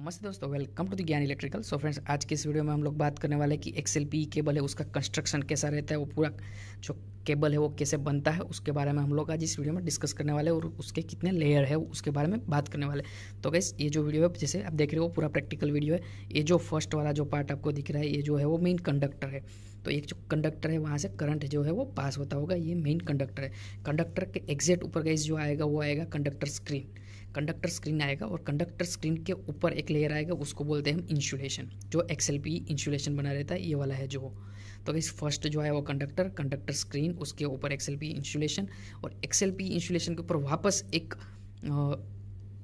नमस्ते दोस्तों welcome to the Gyan electrical so friends आज की इस वीडियो में हम लोग बात करने वाले हैं कि एक्सएल पी केबल है उसका कंस्ट्रक्शन कैसा रहता है वो पूरा जो केबल है वो कैसे बनता है उसके बारे में हम लोग आज इस वीडियो में डिस्कस करने वाले हैं और उसके कितने लेयर है उसके बारे में बात करने वाले तो गैस ये जो वीडियो है जैसे आप देख रहे हो पूरा प्रैक्टिकल वीडियो है ये जो फर्स्ट वाला जो पार्ट आपको दिख रहा है ये जो है वो मेन कंडक्टर है तो एक जो कंडक्टर है वहाँ से करंट जो है वो पास होता होगा ये मेन कंडक्टर है कंडक्टर के एग्जैक्ट ऊपर गैस जो आएगा वो आएगा कंडक्टर स्क्रीन कंडक्टर स्क्रीन आएगा और कंडक्टर स्क्रीन के ऊपर एक लेयर आएगा उसको बोलते हैं हम इंसुलेशन जो एक्सएल पी इंसुलेशन बना रहता है ये वाला है जो तो इस फर्स्ट जो है वो कंडक्टर कंडक्टर स्क्रीन उसके ऊपर एक्सएल पी इंसुलेशन और एक्सएल पी इंसुलेशन के ऊपर वापस एक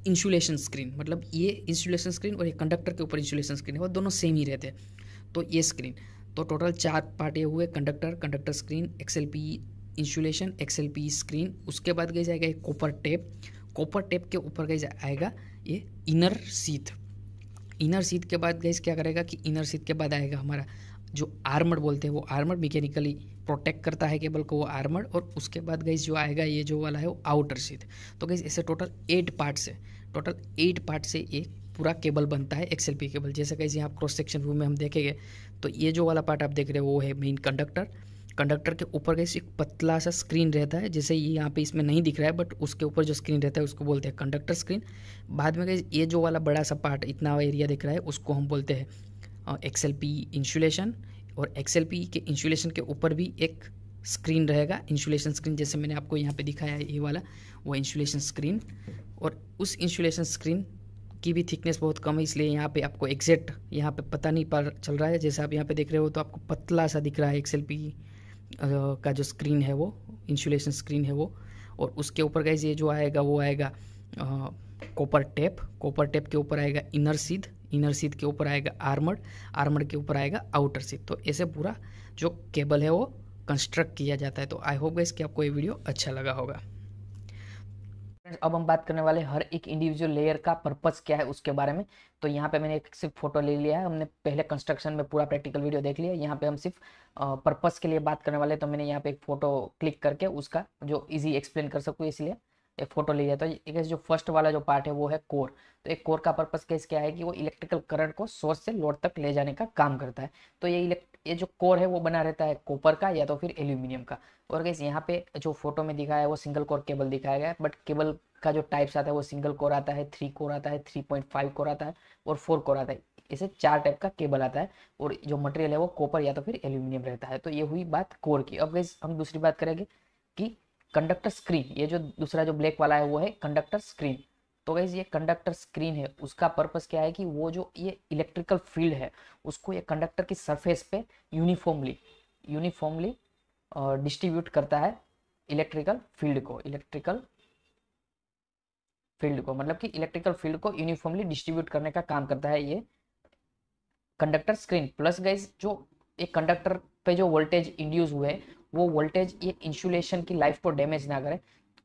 इंसुलेशन स्क्रीन मतलब ये इंसुलेशन स्क्रीन और ये कंडक्टर के ऊपर इंसुलेशन स्क्रीन है वो दोनों सेम ही रहते हैं तो ये स्क्रीन तो टोटल चार पार्ट ये हुए conductor conductor screen X L P insulation X L P screen उसके बाद गई जाएगा एक कॉपर टेप कॉपर टेप के ऊपर गई आएगा ये इनर सीथ इनर सीथ के बाद गई क्या करेगा कि इनर सीथ के बाद आएगा हमारा जो आर्मर बोलते हैं वो आर्मर मैकेनिकली प्रोटेक्ट करता है केबल को वो आर्मर और उसके बाद गई जो आएगा ये जो वाला है वो आउटर सीथ तो गई ऐसे टोटल एट पार्ट से टोटल एट पार्ट से ये पूरा केबल बनता है एक्सएल केबल जैसे कहीं आप क्रॉस सेक्शन व्यू में हम देखेंगे तो ये जो वाला पार्ट आप देख रहे हो वो है मेन कंडक्टर कंडक्टर के ऊपर का एक पतला सा स्क्रीन रहता है जैसे ये यहाँ पे इसमें नहीं दिख रहा है बट उसके ऊपर जो स्क्रीन रहता है उसको बोलते हैं कंडक्टर स्क्रीन बाद में गई ये जो वाला बड़ा सा पार्ट इतना एरिया दिख रहा है उसको हम बोलते हैं एक्सएल पी इंसुलेशन और एक्सएल पी के इंसुलेशन के ऊपर भी एक स्क्रीन रहेगा इंसुलेशन स्क्रीन जैसे मैंने आपको यहाँ पर दिखाया है ये वाला वो इंसुलेशन स्क्रीन और उस इंसुलेशन स्क्रीन की भी थिकनेस बहुत कम है इसलिए यहाँ पे आपको एग्जैक्ट यहाँ पे पता नहीं पर चल रहा है जैसे आप यहाँ पे देख रहे हो तो आपको पतला सा दिख रहा है एक्सएल पी का जो स्क्रीन है वो इंसुलेशन स्क्रीन है वो और उसके ऊपर गाइज ये जो आएगा वो आएगा कॉपर टेप कॉपर टेप के ऊपर आएगा इनर सीध इनर सीध के ऊपर आएगा आर्मर आर्मर के ऊपर आएगा आउटर सीध तो ऐसे पूरा जो केबल है वो कंस्ट्रक्ट किया जाता है तो आई होप गाइज कि आपको ये वीडियो अच्छा लगा होगा फ्रेंड्स अब हम बात करने वाले हर एक इंडिविजुअल लेयर का पर्पस क्या है उसके बारे में तो यहाँ पे मैंने एक सिर्फ फोटो ले लिया है हमने पहले कंस्ट्रक्शन में पूरा प्रैक्टिकल वीडियो देख लिया यहाँ पे हम सिर्फ पर्पस के लिए बात करने वाले तो मैंने यहाँ पे एक फोटो क्लिक करके उसका जो इजी एक्सप्लेन कर सकूँ इसलिए एक फोटो ले लिया तो एक जो फर्स्ट वाला जो पार्ट है वो है कोर तो एक कोर का पर्पस केस क्या है कि वो इलेक्ट्रिकल करंट को सोर्स से लोड तक ले जाने का काम करता है तो ये इलेक्ट ये जो कोर है वो बना रहता है कॉपर का या तो फिर एल्यूमिनियम का और गैस यहाँ पे जो फोटो में दिखाया है वो सिंगल कोर केबल दिखाया गया है बट केबल का जो टाइप्स आता है वो सिंगल कोर आता है थ्री कोर आता है थ्री पॉइंट फाइव कोर आता है और फोर कोर आता है इसे चार टाइप का केबल आता है और जो मटेरियल है वो कॉपर या तो फिर एल्यूमिनियम रहता है तो ये हुई बात कोर की अब गैस हम दूसरी बात करेंगे कि कंडक्टर स्क्रीन ये जो दूसरा जो ब्लैक वाला है वो है कंडक्टर स्क्रीन तो गैस ये कंडक्टर स्क्रीन है उसका पर्पस क्या है कि वो जो ये इलेक्ट्रिकल फील्ड है उसको ये कंडक्टर की सरफेस पे यूनिफॉर्मली यूनिफॉर्मली डिस्ट्रीब्यूट करता है इलेक्ट्रिकल फील्ड को इलेक्ट्रिकल फील्ड को मतलब कि इलेक्ट्रिकल फील्ड को यूनिफॉर्मली डिस्ट्रीब्यूट करने का काम करता है ये कंडक्टर स्क्रीन प्लस गैस जो एक कंडक्टर पे जो वोल्टेज इंड्यूस हुए वो वोल्टेज ये इंसुलेशन की लाइफ को डैमेज ना करे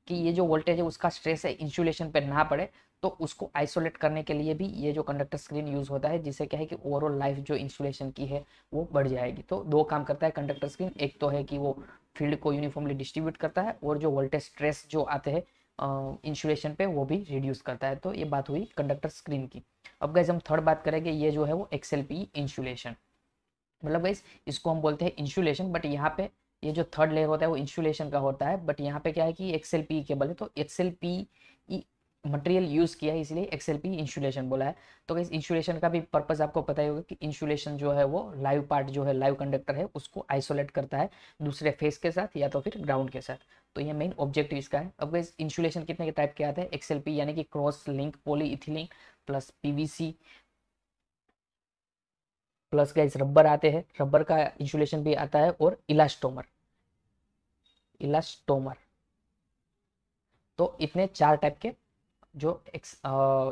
कि ये जो वोल्टेज है उसका स्ट्रेस है इंसुलेशन पे ना पड़े तो उसको आइसोलेट करने के लिए भी ये जो कंडक्टर स्क्रीन यूज़ होता है जिससे क्या है कि ओवरऑल लाइफ जो इंसुलेशन की है वो बढ़ जाएगी तो दो काम करता है कंडक्टर स्क्रीन एक तो है कि वो फील्ड को यूनिफॉर्मली डिस्ट्रीब्यूट करता है और जो वोल्टेज स्ट्रेस जो आते हैं इंसुलेशन पे वो भी रिड्यूस करता है तो ये बात हुई कंडक्टर स्क्रीन की अब गैस हम थर्ड बात करेंगे ये जो है वो एक्सएलपी इंसुलेशन मतलब गैस इसको हम बोलते हैं इंसुलेशन बट यहाँ पे ये जो थर्ड लेयर होता है वो इंसुलेशन का होता है बट यहाँ पे क्या है कि एक्सएल पी केबल है तो एक्सएल पी मटेरियल यूज़ किया है इसलिए एक्सएल पी इंसुलेशन बोला है तो इस इंसुलेशन का भी पर्पज़ आपको पता ही होगा कि इंसुलेशन जो है वो लाइव पार्ट जो है लाइव कंडक्टर है उसको आइसोलेट करता है दूसरे फेस के साथ या तो फिर ग्राउंड के साथ तो ये मेन ऑब्जेक्टिव इसका है अब गैस इंसुलेशन कितने के टाइप के आते हैं एक्सएल पी यानी कि cross link poly ethylene plus PVC plus guys rubber आते हैं रबर का इंसुलेशन भी आता है और इलास्टोमर इलास्टोमर तो इतने चार टाइप के जो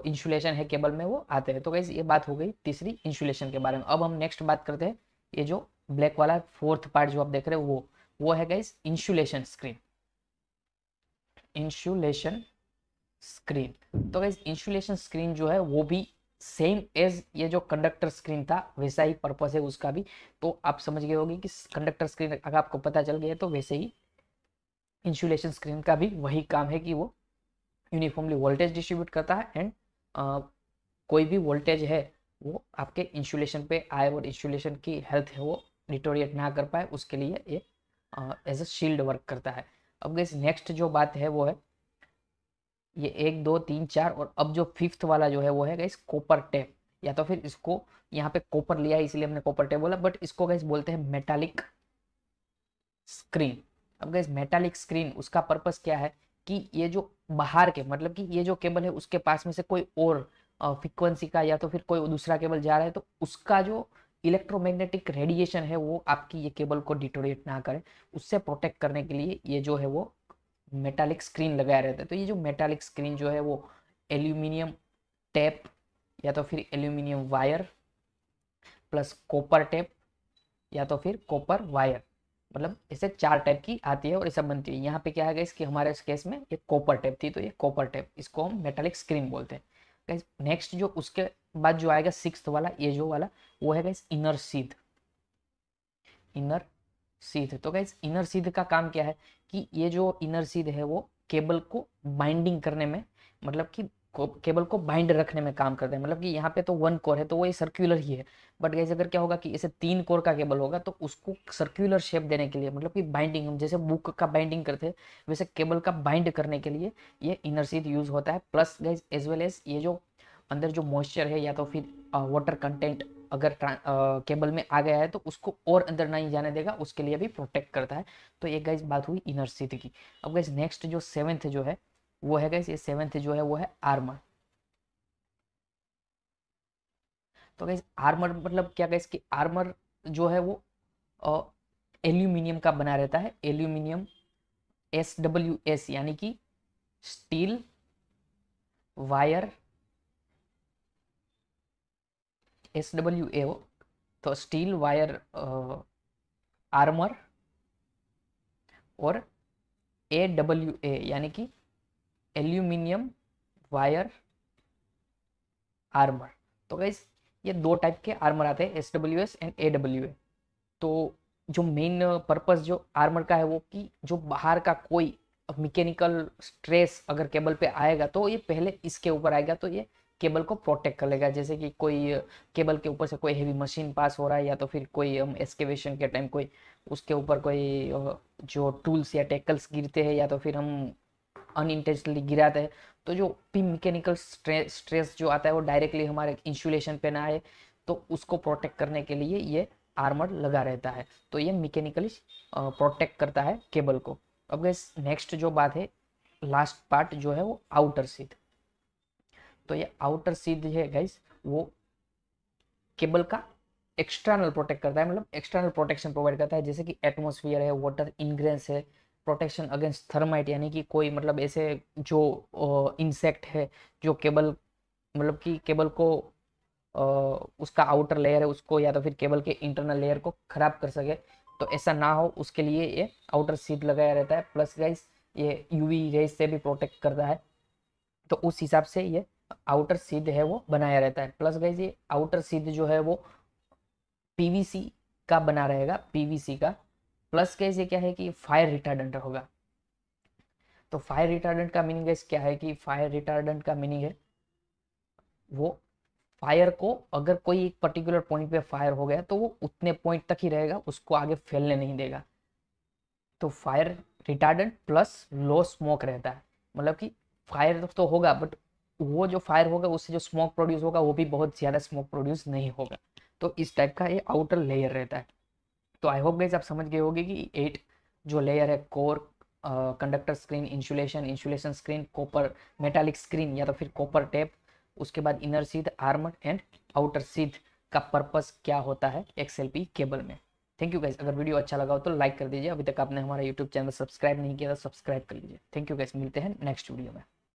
इंसुलेशन है केबल में वो आते हैं तो गाइज ये बात हो गई तीसरी इंसुलेशन के बारे में अब हम नेक्स्ट बात करते हैं ये जो ब्लैक वाला फोर्थ पार्ट जो आप देख रहे हो वो वो है guys insulation screen insulation screen तो गाइज इंसुलेशन स्क्रीन जो है वो भी सेम एज ये जो कंडक्टर स्क्रीन था वैसा ही पर्पस है उसका भी तो आप समझ गए होगी कि कंडक्टर स्क्रीन अगर आपको पता चल गया तो वैसे ही इंसुलेशन स्क्रीन का भी वही काम है कि वो यूनिफॉर्मली वोल्टेज डिस्ट्रीब्यूट करता है एंड कोई भी वोल्टेज है वो आपके इंसुलेशन पे आए और इंसुलेशन की हेल्थ है वो डिटोरिएट ना कर पाए उसके लिए ये एज अ शील्ड वर्क करता है अब गैस नेक्स्ट जो बात है वो है ये एक दो तीन चार और अब जो फिफ्थ वाला जो है वो है गैस कॉपर टेप या तो फिर इसको यहाँ पे कॉपर लिया है इसलिए हमने कॉपर टेप बोला बट इसको गैस बोलते हैं मेटालिक स्क्रीन अब गैस मेटालिक स्क्रीन उसका पर्पज क्या है कि ये जो बाहर के मतलब कि ये जो केबल है उसके पास में से कोई और फ्रिक्वेंसी का या तो फिर कोई दूसरा केबल जा रहा है तो उसका जो इलेक्ट्रोमैग्नेटिक रेडिएशन है वो आपकी ये केबल को डिटोरेट ना करे उससे प्रोटेक्ट करने के लिए ये जो है वो मेटालिक स्क्रीन लगाया रहता है तो ये जो मेटालिक स्क्रीन जो है वो एल्यूमिनियम टेप या तो फिर aluminium wire plus copper tape या तो फिर कॉपर वायर मतलब इसे चार टाइप की आती है और ये सब बनती है यहाँ पे क्या है गाइस कि हमारे इस केस में ये कॉपर टाइप थी तो ये कॉपर टाइप इसको हम मेटालिक स्क्रीन बोलते हैं गाइस नेक्स्ट जो उसके बाद जो आएगा सिक्स वाला ये जो वाला वो है गाइस इनर सीध इनर सीध तो गाइस इनर सीध का काम क्या है कि ये जो इनर सीध है वो केबल को बाइंडिंग करने में मतलब कि को केबल को बाइंड रखने में काम करते हैं मतलब कि यहाँ पे तो वन कोर है तो वो ये सर्क्यूलर ही है बट गैस अगर क्या होगा कि इसे तीन कोर का केबल होगा तो उसको सर्कुलर शेप देने के लिए मतलब कि बाइंडिंग हम जैसे बुक का बाइंडिंग करते हैं वैसे केबल का बाइंड करने के लिए ये इनर सीट यूज़ होता है plus guys as well as ये जो अंदर जो मॉइस्चर है या तो फिर वाटर कंटेंट अगर केबल में आ गया है तो उसको और अंदर नहीं जाने देगा उसके लिए भी प्रोटेक्ट करता है तो ये गैस बात हुई इनर सीट की अब गैस नेक्स्ट जो सेवेंथ जो है वो है गैस ये सेवेंथ जो है वो है आर्मर तो गैस आर्मर मतलब क्या गैस कि आर्मर जो है वो एल्यूमिनियम का बना रहता है एल्यूमिनियम एस डब्ल्यू एस यानी कि steel wire S W A तो स्टील वायर आर्मर और ए डब्ल्यू ए यानी कि एल्यूमिनियम वायर आर्मर तो गाइज ये दो टाइप के आर्मर आते हैं S W S and A W A तो जो मेन पर्पस जो आर्मर का है वो कि जो बाहर का कोई मैकेनिकल स्ट्रेस अगर केबल पे आएगा तो ये पहले इसके ऊपर आएगा तो ये केबल को प्रोटेक्ट कर लेगा जैसे कि कोई केबल के ऊपर से कोई हेवी मशीन पास हो रहा है या तो फिर कोई हम um, एक्सकेवेशन के टाइम कोई उसके ऊपर कोई uh, जो टूल्स या टेकल्स गिरते हैं या तो फिर हम अनइंटेंशनली गिराते हैं तो जो भी मैकेनिकल स्ट्रेस जो आता है वो डायरेक्टली हमारे इंसुलेशन पे ना आए तो उसको प्रोटेक्ट करने के लिए ये आर्मर लगा रहता है तो ये मैकेनिकली प्रोटेक्ट करता है केबल को अब गैस नेक्स्ट जो बात है लास्ट पार्ट जो है वो आउटर सीध तो ये आउटर सीध है गैस वो केबल का एक्सटर्नल प्रोटेक्ट करता है मतलब एक्सटर्नल प्रोटेक्शन प्रोवाइड करता है जैसे कि एटमोसफियर है वाटर इनग्रेंस है प्रोटेक्शन अगेंस्ट थर्माइट यानी कि कोई मतलब ऐसे जो इंसेक्ट है जो केबल मतलब कि केबल को आ, उसका आउटर लेयर है उसको या तो फिर केबल के इंटरनल लेयर को ख़राब कर सके तो ऐसा ना हो उसके लिए ये आउटर सीट लगाया रहता है प्लस गाइस ये यूवी रेज से भी प्रोटेक्ट करता है तो उस हिसाब से ये आउटर सीध है वो बनाया रहता है प्लस गाइज ये आउटर सीध जो है वो पीवीसी का बना रहेगा पीवीसी का प्लस गैस ये क्या है कि फायर रिटार्डेंट होगा तो फायर रिटार्डेंट का मीनिंग गैस क्या है कि फायर रिटार्डेंट का मीनिंग है वो फायर को अगर कोई एक पर्टिकुलर पॉइंट पे फायर हो गया तो वो उतने पॉइंट तक ही रहेगा उसको आगे फैलने नहीं देगा तो fire retardant plus low smoke रहता है मतलब कि फायर तो होगा बट वो जो फायर होगा उससे जो स्मोक प्रोड्यूस होगा वो भी बहुत ज़्यादा स्मोक प्रोड्यूस नहीं होगा तो इस टाइप का ये आउटर लेयर रहता है तो आई होप गई आप समझ गए होगे कि एट जो लेयर है core conductor screen insulation insulation screen copper metallic screen या तो फिर कॉपर टेप उसके बाद इनर सीध आर्मर एंड आउटर सीध का पर्पस क्या होता है एक्सएलपी केबल में थैंक यू गैस अगर वीडियो अच्छा लगा हो तो लाइक कर दीजिए अभी तक आपने हमारा यूट्यूब चैनल सब्सक्राइब नहीं किया तो सब्सक्राइब कर लीजिए थैंक यू गैस मिलते हैं नेक्स्ट वीडियो में